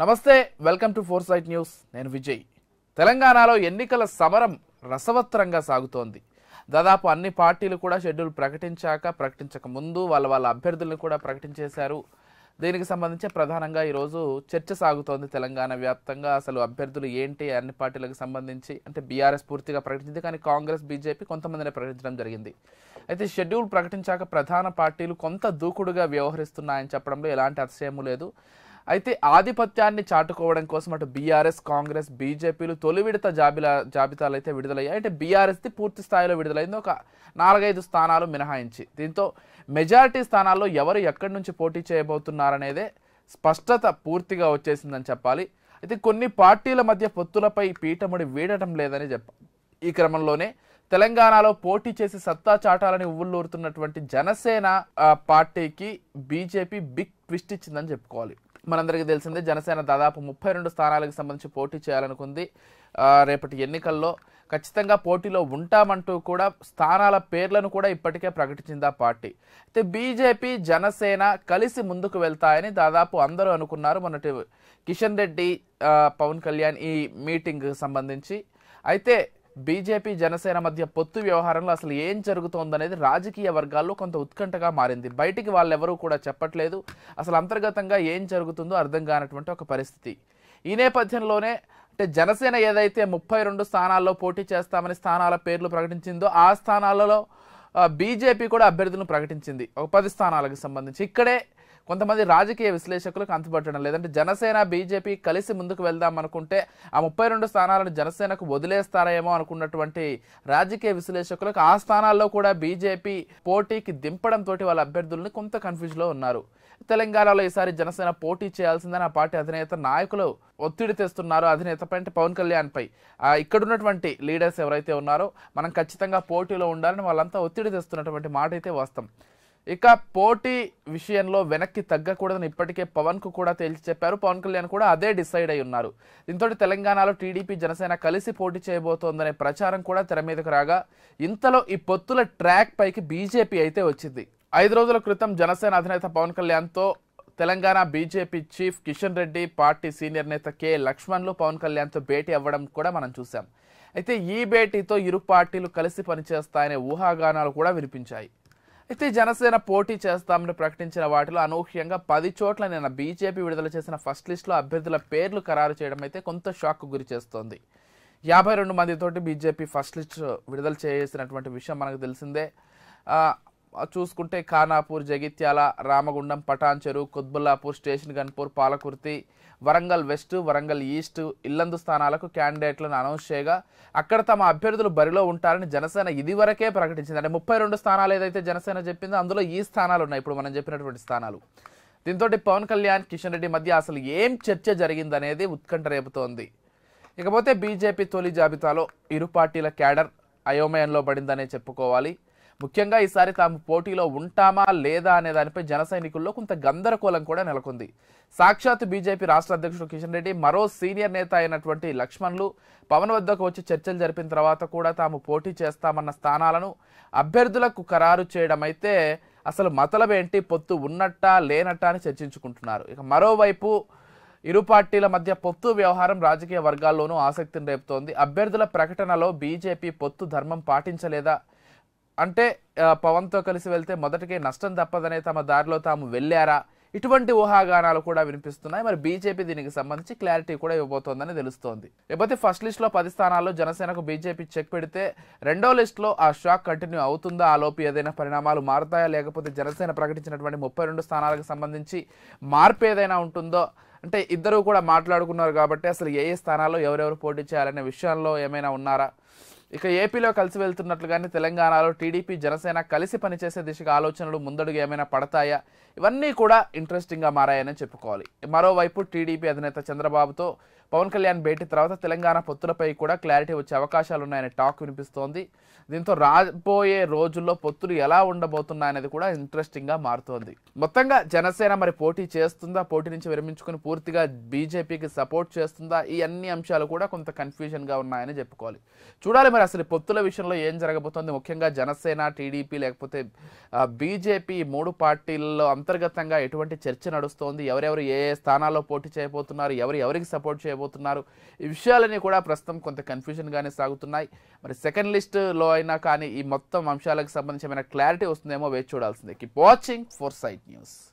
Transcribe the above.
నమస్తే welcome to four sight news నేను విజయ్ తెలంగాణలో ఎన్నికల సమరం రసవత్తరంగా సాగుతోంది దాదాపు అన్ని పార్టీలు కూడా షెడ్యూల్ ప్రకటించాక ప్రకటించక ముందు వాళ్ళ వాళ్ళ అభ్యర్థులను కూడా ప్రకటించేశారు దీనికి సంబంధించి ప్రధానంగా ఈరోజు చర్చ సాగుతోంది తెలంగాణ వ్యాప్తంగా అసలు అభ్యర్థులు ఏంటి అన్ని పార్టీలకు సంబంధించి అంటే బీఆర్ఎస్ పూర్తిగా ప్రకటించింది కానీ కాంగ్రెస్ బీజేపీ కొంతమందినే ప్రకటించడం జరిగింది అయితే షెడ్యూల్ ప్రకటించాక ప్రధాన పార్టీలు కొంత దూకుడుగా వ్యవహరిస్తున్నాయని చెప్పడంలో ఎలాంటి అతిశయము లేదు అయితే ఆధిపత్యాన్ని చాటుకోవడం కోసం అటు బీఆర్ఎస్ కాంగ్రెస్ బీజేపీలు తొలి విడత జాబిలా జాబితాలు అయితే విడుదలయ్యాయి అంటే బీఆర్ఎస్ది పూర్తి స్థాయిలో విడుదలైంది ఒక నాలుగైదు స్థానాలు మినహాయించి దీంతో మెజారిటీ స్థానాల్లో ఎవరు ఎక్కడి నుంచి పోటీ చేయబోతున్నారనేదే స్పష్టత పూర్తిగా వచ్చేసిందని చెప్పాలి అయితే కొన్ని పార్టీల మధ్య పొత్తులపై పీఠముడి వీడటం లేదని చెప్పాలి ఈ క్రమంలోనే తెలంగాణలో పోటీ చేసి సత్తా చాటాలని ఉవ్వుల్లూరుతున్నటువంటి జనసేన పార్టీకి బీజేపీ బిగ్ ట్విస్ట్ ఇచ్చిందని చెప్పుకోవాలి మనందరికీ తెలిసిందే జనసేన దాదాపు ముప్పై రెండు స్థానాలకు సంబంధించి పోటీ చేయాలనుకుంది రేపటి ఎన్నికల్లో ఖచ్చితంగా పోటీలో ఉంటామంటూ కూడా స్థానాల పేర్లను కూడా ఇప్పటికే ప్రకటించింది ఆ పార్టీ అయితే బీజేపీ జనసేన కలిసి ముందుకు వెళ్తాయని దాదాపు అందరూ అనుకున్నారు మొన్నటి కిషన్ రెడ్డి పవన్ కళ్యాణ్ ఈ మీటింగ్ సంబంధించి అయితే బీజేపీ జనసేన మధ్య పొత్తు వ్యవహారంలో అసలు ఏం జరుగుతోందనేది రాజకీయ వర్గాల్లో కొంత ఉత్కంఠగా మారింది బయటికి వాళ్ళెవరూ కూడా చెప్పట్లేదు అసలు అంతర్గతంగా ఏం జరుగుతుందో అర్థం కానటువంటి ఒక పరిస్థితి ఈ నేపథ్యంలోనే అంటే జనసేన ఏదైతే ముప్పై రెండు స్థానాల్లో పోటీ చేస్తామని స్థానాల పేర్లు ప్రకటించిందో ఆ స్థానాలలో బీజేపీ కూడా అభ్యర్థులను ప్రకటించింది ఒక పది స్థానాలకు సంబంధించి ఇక్కడే కొంతమంది రాజకీయ విశ్లేషకులకు అంతుపట్టడం లేదంటే జనసేన బీజేపీ కలిసి ముందుకు వెళ్దాం అనుకుంటే ఆ ముప్పై రెండు స్థానాలను జనసేనకు వదిలేస్తారేమో అనుకున్నటువంటి రాజకీయ విశ్లేషకులకు ఆ స్థానాల్లో కూడా బీజేపీ పోటీకి దింపడంతో వాళ్ళ అభ్యర్థులని కొంత కన్ఫ్యూజ్లో ఉన్నారు తెలంగాణలో ఈసారి జనసేన పోటీ చేయాల్సిందని ఆ పార్టీ అధినేత నాయకులు ఒత్తిడి తెస్తున్నారు అధినేత అంటే పవన్ కళ్యాణ్పై ఇక్కడ ఉన్నటువంటి లీడర్స్ ఎవరైతే ఉన్నారో మనం ఖచ్చితంగా పోటీలో ఉండాలని వాళ్ళంతా ఒత్తిడి తెస్తున్నటువంటి మాట అయితే వస్తాం ఇక పోటీ విషయంలో వెనక్కి తగ్గకూడదని ఇప్పటికే పవన్కు కూడా తేల్చి చెప్పారు పవన్ కళ్యాణ్ కూడా అదే డిసైడ్ అయి ఉన్నారు దీంతో తెలంగాణలో టీడీపీ జనసేన కలిసి పోటీ చేయబోతోందనే ప్రచారం కూడా తెర మీదకు రాగా ఇంతలో ఈ పొత్తుల ట్రాక్ పైకి బీజేపీ అయితే వచ్చింది ఐదు రోజుల క్రితం జనసేన అధినేత పవన్ కళ్యాణ్తో Telangana BJP chief Kishan Reddy party senior నేత కె లక్ష్మణ్లు పవన్ కళ్యాణ్తో భేటీ అవ్వడం కూడా మనం చూసాం అయితే ఈ భేటీతో ఇరు పార్టీలు కలిసి పనిచేస్తాయనే ఊహాగానాలు కూడా వినిపించాయి అయితే జనసేన పోటీ చేస్తామని ప్రకటించిన వాటిలో అనూహ్యంగా పది చోట్ల నిన్న బీజేపీ విడుదల చేసిన ఫస్ట్ లిస్టులో అభ్యర్థుల పేర్లు ఖరారు చేయడం అయితే కొంత షాక్ గురి చేస్తోంది యాభై రెండు మందితోటి బీజేపీ ఫస్ట్ లిస్ట్ విడుదల చేసినటువంటి విషయం మనకు తెలిసిందే చూసుకుంటే Khanapur Jagtial Ramagundam Patan Cheruvu Quthbullapur station Ghanpur Palakurthi Warangal west Warangal east Yellandu స్థానాలకు క్యాండిడేట్లను అనౌన్స్ చేయగా అక్కడ తమ అభ్యర్థులు బరిలో ఉంటారని జనసేన ఇదివరకే ప్రకటించింది అంటే ముప్పై రెండు స్థానాలు ఏదైతే జనసేన చెప్పిందో అందులో ఈ స్థానాలు ఉన్నాయి ఇప్పుడు మనం చెప్పినటువంటి స్థానాలు దీంతో పవన్ కళ్యాణ్ కిషన్ రెడ్డి మధ్య అసలు ఏం చర్చ జరిగిందనేది ఉత్కంఠ రేపుతోంది ఇకపోతే బీజేపీ తొలి జాబితాలో ఇరు పార్టీల క్యాడర్ అయోమయంలో పడిందనే చెప్పుకోవాలి ముఖ్యంగా ఈసారి తాము పోటీలో ఉంటామా లేదా అనే దానిపై జన సైనికుల్లో కొంత గందరగోళం కూడా నెలకొంది సాక్షాత్ బీజేపీ రాష్ట్ర అధ్యక్షుడు కిషన్ రెడ్డి మరో సీనియర్ నేత అయినటువంటి లక్ష్మణ్లు పవన్ వద్దకు వచ్చి చర్చలు జరిపిన తర్వాత కూడా తాము పోటీ చేస్తామన్న స్థానాలను అభ్యర్థులకు ఖరారు చేయడం అయితే అసలు మతలబేంటి పొత్తు ఉన్నట్టా లేనట్టా అని చర్చించుకుంటున్నారు ఇక మరోవైపు ఇరు పార్టీల మధ్య పొత్తు వ్యవహారం రాజకీయ వర్గాల్లోనూ ఆసక్తిని రేపుతోంది అభ్యర్థుల ప్రకటనలో బీజేపీ పొత్తు ధర్మం పాటించలేదా అంటే పవన్తో కలిసి వెళ్తే మొదటికే నష్టం తప్పదనే తమ దారిలో తాము వెళ్ళారా ఇటువంటి ఊహాగానాలు కూడా వినిపిస్తున్నాయి మరి బీజేపీ దీనికి సంబంధించి క్లారిటీ కూడా ఇవ్వబోతోందని తెలుస్తోంది లేకపోతే ఫస్ట్ లిస్ట్లో పది స్థానాల్లో జనసేనకు బీజేపీ చెక్ పెడితే రెండో లిస్ట్లో ఆ షాక్ కంటిన్యూ అవుతుందా ఆలోపి ఏదైనా పరిణామాలు మారుతాయా లేకపోతే జనసేన ప్రకటించినటువంటి ముప్పై రెండు స్థానాలకు సంబంధించి మార్పు ఏదైనా ఉంటుందో అంటే ఇద్దరు కూడా మాట్లాడుకున్నారు కాబట్టి అసలు ఏ ఏ స్థానాల్లో ఎవరెవరు పోటీ చేయాలనే విషయాల్లో ఏమైనా ఉన్నారా ఇక ఏపీలో కలిసి వెళ్తున్నట్లుగానే తెలంగాణలో టీడీపీ జనసేన కలిసి పనిచేసే దిశగా ఆలోచనలు ముందడుగు ఏమైనా పడతాయా ఇవన్నీ కూడా ఇంట్రెస్టింగ్గా మారాయని చెప్పుకోవాలి మరోవైపు టీడీపీ అధినేత చంద్రబాబుతో పవన్ కళ్యాణ్ భేటీ తర్వాత తెలంగాణ పొత్తులపై కూడా క్లారిటీ వచ్చే అవకాశాలు ఉన్నాయనే టాక్ వినిపిస్తోంది దీంతో రాబోయే రోజుల్లో పొత్తులు ఎలా ఉండబోతున్నాయనేది కూడా ఇంట్రెస్టింగ్గా మారుతోంది మొత్తంగా జనసేన మరి పోటీ చేస్తుందా పోటీ నుంచి విరమించుకుని పూర్తిగా బీజేపీకి సపోర్ట్ చేస్తుందా ఈ అన్ని అంశాలు కూడా కొంత కన్ఫ్యూజన్గా ఉన్నాయని చెప్పుకోవాలి చూడాలి మరి అసలు పొత్తుల విషయంలో ఏం జరగబోతోంది ముఖ్యంగా జనసేన టీడీపీ లేకపోతే బీజేపీ మూడు పార్టీల్లో అంతర్గతంగా ఎటువంటి చర్చ నడుస్తోంది ఎవరెవరు ఏ ఏ స్థానాల్లో పోటీ చేయబోతున్నారు ఎవరు ఎవరికి సపోర్ట్ చేయబో చేయబోతున్నారు ఈ విషయాలన్నీ కూడా ప్రస్తుతం కొంత కన్ఫ్యూజన్గానే సాగుతున్నాయి మరి సెకండ్ లిస్ట్లో అయినా కానీ ఈ మొత్తం అంశాలకు సంబంధించి క్లారిటీ వస్తుందేమో వేచి చూడాల్సిందే keep watching four sight news